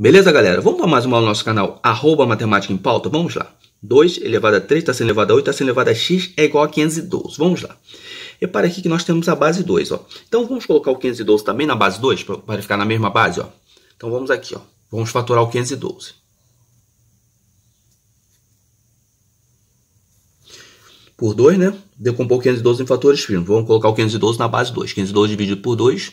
Beleza, galera? Vamos para mais uma no nosso canal, arroba matemática em pauta? Vamos lá. 2 elevado a 3 está sendo elevado a 8, está sendo elevado a x é igual a 512. Vamos lá. Repara aqui que nós temos a base 2, ó. Então, vamos colocar o 512 também na base 2, para ficar na mesma base, ó. Então, vamos aqui, ó. Vamos fatorar o 512. Por 2, né? Decompor o 512 em fatores primos. Vamos colocar o 512 na base 2. 512 dividido por 2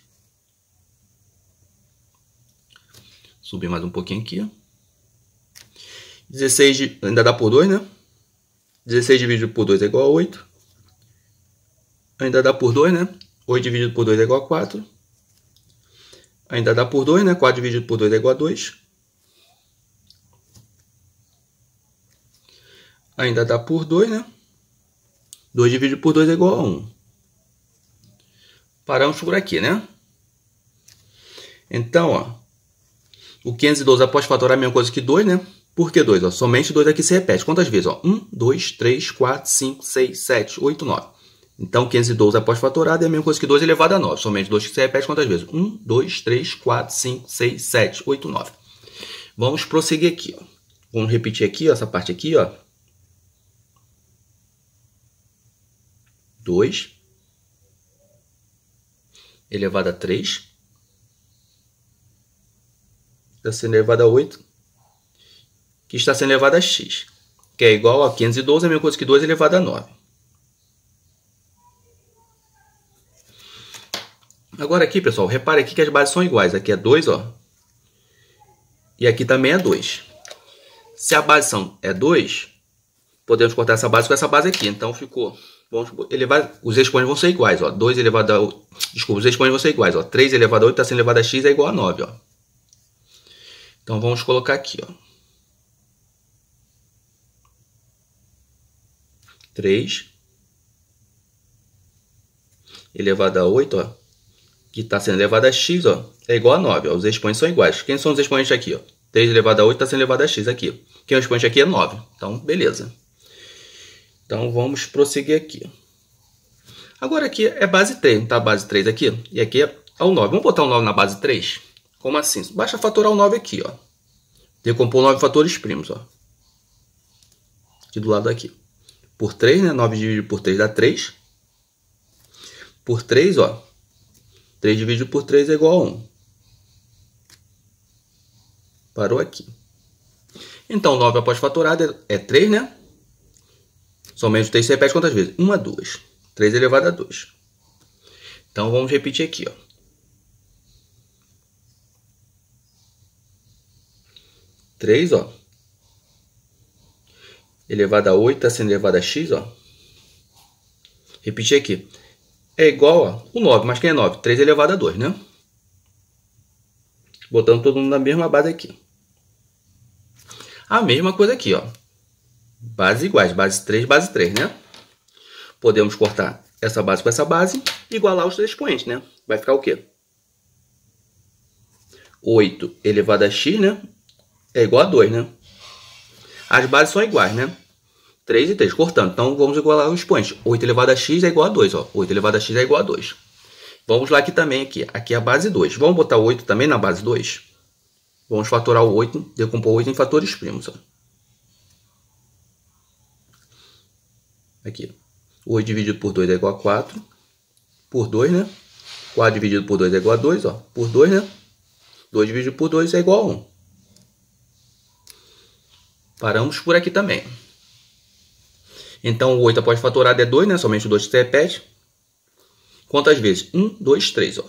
Subir mais um pouquinho aqui, 16 de, ainda dá por 2, né? 16 dividido por 2 é igual a 8. Ainda dá por 2, né? 8 dividido por 2 é igual a 4. Ainda dá por 2, né? 4 dividido por 2 é igual a 2. Ainda dá por 2, né? 2 dividido por 2 é igual a 1. Paramos por aqui, né? Então, ó, o 512 após fatorar é a mesma coisa que 2, né? Por que 2? Somente 2 aqui se repete. Quantas vezes? 1, 2, 3, 4, 5, 6, 7, 8, 9. Então, 512 após fatorado é a mesma coisa que 2 elevado a 9. Somente 2 que se repete quantas vezes? 1, 2, 3, 4, 5, 6, 7, 8, 9. Vamos prosseguir aqui. Ó. Vamos repetir aqui, ó, essa parte aqui. ó. 2 elevado a 3 está sendo elevado a 8, que está sendo elevado a x, que é igual a 512, a mesma coisa que 2 elevado a 9. Agora aqui, pessoal, repare aqui que as bases são iguais. Aqui é 2, ó. E aqui também é 2. Se a base são, é 2, podemos cortar essa base com essa base aqui. Então ficou, vamos elevar, os expoentes vão ser iguais, ó. 2 elevado a, desculpa, os expoentes vão ser iguais, ó. 3 elevado a 8 está sendo elevado a x é igual a 9, ó. Então vamos colocar aqui, ó. 3 elevado a 8, ó, que está sendo elevado a x, ó, é igual a 9. Ó, os expoentes são iguais. Quem são os expoentes aqui? Ó? 3 elevado a 8 está sendo elevado a x aqui. Quem é o expoente aqui é 9. Então, beleza. Então, vamos prosseguir aqui. Agora aqui é base 3, tá? Base 3 aqui. E aqui é o 9. Vamos botar o 9 na base 3? Como assim? Basta fatorar o 9 aqui, ó. Decompor 9 fatores primos, ó. Aqui do lado aqui. Por 3, né? 9 dividido por 3 dá 3. Por 3, ó. 3 dividido por 3 é igual a 1. Parou aqui. Então, 9 após fatorado é 3, né? Somente o 3 se repete quantas vezes? 1 2. 3 elevado a 2. Então, vamos repetir aqui, ó. 3, ó. Elevado a 8 está sendo elevado a x, ó. Repetir aqui. É igual a o 9, mas quem é 9? 3 elevado a 2, né? Botando todo mundo na mesma base aqui. A mesma coisa aqui, ó. Bases iguais, base 3, base 3, né? Podemos cortar essa base com essa base e igualar os três expoentes, né? Vai ficar o quê? 8 elevado a x, né? é igual a 2, né? As bases são iguais, né? 3 e 3, cortando. Então, vamos igualar os expoentes. 8 elevado a x é igual a 2, ó. 8 elevado a x é igual a 2. Vamos lá aqui também, aqui. Aqui é a base 2. Vamos botar 8 também na base 2? Vamos fatorar o 8, decompor 8 em fatores primos, ó. Aqui. 8 dividido por 2 é igual a 4. Por 2, né? 4 dividido por 2 é igual a 2, ó. Por 2, né? 2 dividido por 2 é igual a 1. Paramos por aqui também. Então, o 8 após fatorado é 2, né? Somente o 2 se repete. Quantas vezes? 1, 2, 3, ó.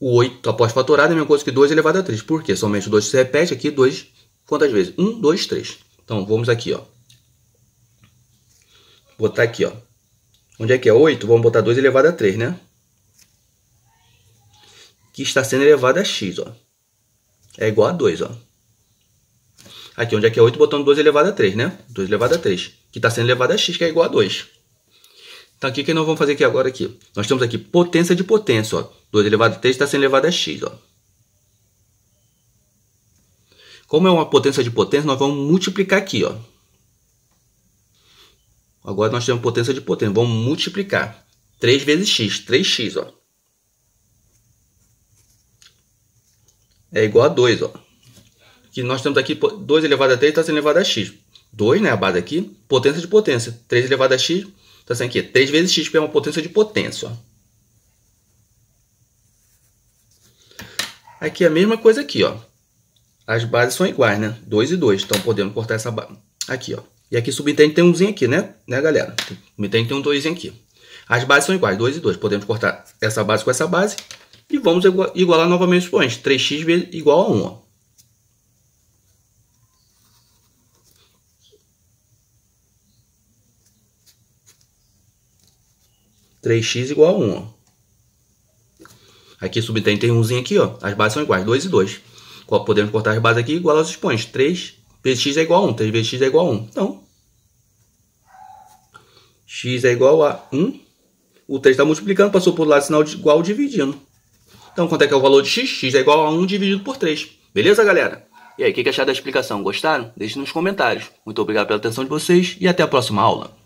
O 8 após fatorado é a mesma coisa que 2 elevado a 3. Por quê? Somente o 2 se repete aqui, 2, quantas vezes? 1, 2, 3. Então, vamos aqui, ó. Botar aqui, ó. Onde é que é 8? Vamos botar 2 elevado a 3, né? Que está sendo elevado a x, ó. É igual a 2, ó. Aqui, onde aqui é 8, é botando 2 elevado a 3, né? 2 elevado a 3, que está sendo elevado a x, que é igual a 2. Então, o que, nós vamos fazer aqui agora? Aqui? Nós temos aqui potência de potência, ó. 2 elevado a 3 está sendo elevado a x, ó. Como é uma potência de potência, nós vamos multiplicar aqui, ó. Agora nós temos potência de potência. Vamos multiplicar. 3 vezes x. 3x, ó. É igual a 2, ó que nós temos aqui 2 elevado a 3 está sendo elevado a x. 2, né, a base aqui, potência de potência. 3 elevado a x está sendo aqui 3 vezes x, é uma potência de potência. Ó. Aqui é a mesma coisa aqui, ó. As bases são iguais, né? 2 e 2, então podemos cortar essa base. Aqui, ó. E aqui subentende tem umzinho aqui, né? Né, galera? Subentende tem um 2 aqui. As bases são iguais, 2 e 2. Podemos cortar essa base com essa base. E vamos igualar novamente os expoentes. 3x igual a 1, ó. 3x igual a 1. Ó. Aqui subtém tem umzinho aqui, ó. As bases são iguais, 2 e 2. Podemos cortar as bases aqui igual aos expoentes. 3 vezes x é igual a 1. 3 vezes x é igual a 1. Então, x é igual a 1. O 3 está multiplicando, passou por lado sinal de igual dividindo. Então, quanto é que é o valor de x? x é igual a 1 dividido por 3. Beleza, galera? E aí, o que, que acharam da explicação? Gostaram? Deixe nos comentários. Muito obrigado pela atenção de vocês e até a próxima aula.